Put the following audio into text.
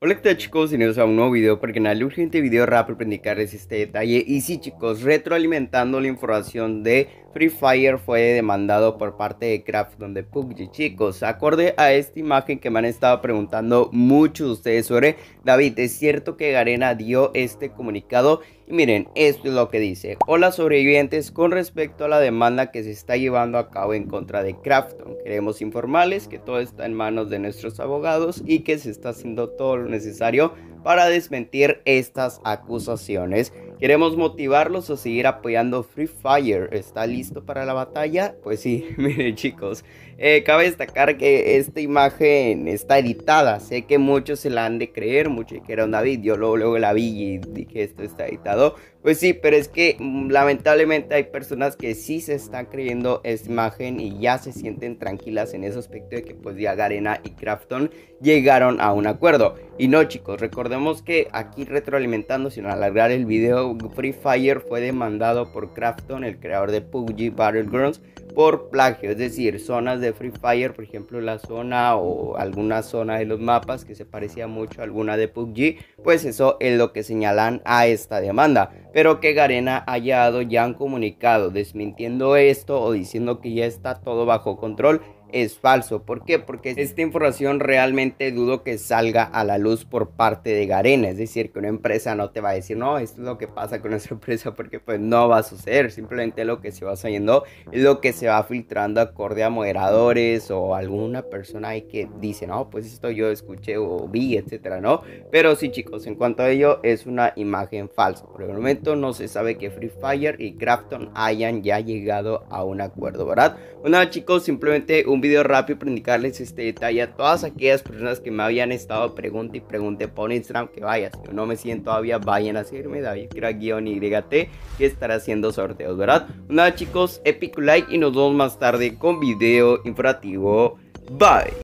Hola qué tal chicos, bienvenidos a un nuevo video para el canal Urgente Video rápido para indicarles este detalle y sí chicos, retroalimentando la información de Free Fire fue demandado por parte de Krafton de PUBG, chicos. Acorde a esta imagen que me han estado preguntando muchos de ustedes sobre, David, ¿es cierto que Garena dio este comunicado? Y miren, esto es lo que dice. Hola sobrevivientes, con respecto a la demanda que se está llevando a cabo en contra de Crafton, queremos informarles que todo está en manos de nuestros abogados y que se está haciendo todo lo necesario para desmentir estas acusaciones. ¿Queremos motivarlos a seguir apoyando Free Fire? ¿Está listo para la batalla? Pues sí, miren chicos, eh, cabe destacar que esta imagen está editada. Sé que muchos se la han de creer, muchos que era yo luego, la vi y dije esto está editado. Pues sí, pero es que mm, lamentablemente hay personas que sí se están creyendo esta imagen y ya se sienten tranquilas en ese aspecto de que pues ya Garena y Crafton llegaron a un acuerdo. Y no chicos, recordemos Recordemos que aquí retroalimentando, sin alargar el video, Free Fire fue demandado por Krafton, el creador de PUBG Battlegrounds, por plagio, es decir, zonas de Free Fire, por ejemplo la zona o alguna zona de los mapas que se parecía mucho a alguna de PUBG, pues eso es lo que señalan a esta demanda. Pero que Garena haya dado ya han comunicado desmintiendo esto o diciendo que ya está todo bajo control, es falso. ¿Por qué? Porque esta información realmente dudo que salga a la luz por parte de Garena. Es decir, que una empresa no te va a decir, no, esto es lo que pasa con nuestra empresa porque pues no va a suceder. Simplemente lo que se va saliendo es lo que se va filtrando acorde a moderadores o alguna persona que dice, no, pues esto yo escuché o vi, etcétera, ¿no? Pero sí, chicos, en cuanto a ello, es una imagen falsa. Por el momento no se sabe que Free Fire y Crafton hayan ya llegado a un acuerdo, ¿verdad? Bueno, pues chicos, simplemente un un video rápido para indicarles este detalle a todas aquellas personas que me habían estado pregunta y pregunté por Instagram que vayas, si no me siento todavía, vayan a seguirme, David YT, que estará haciendo sorteos, ¿verdad? Pues nada chicos, epic like y nos vemos más tarde con video informativo. Bye.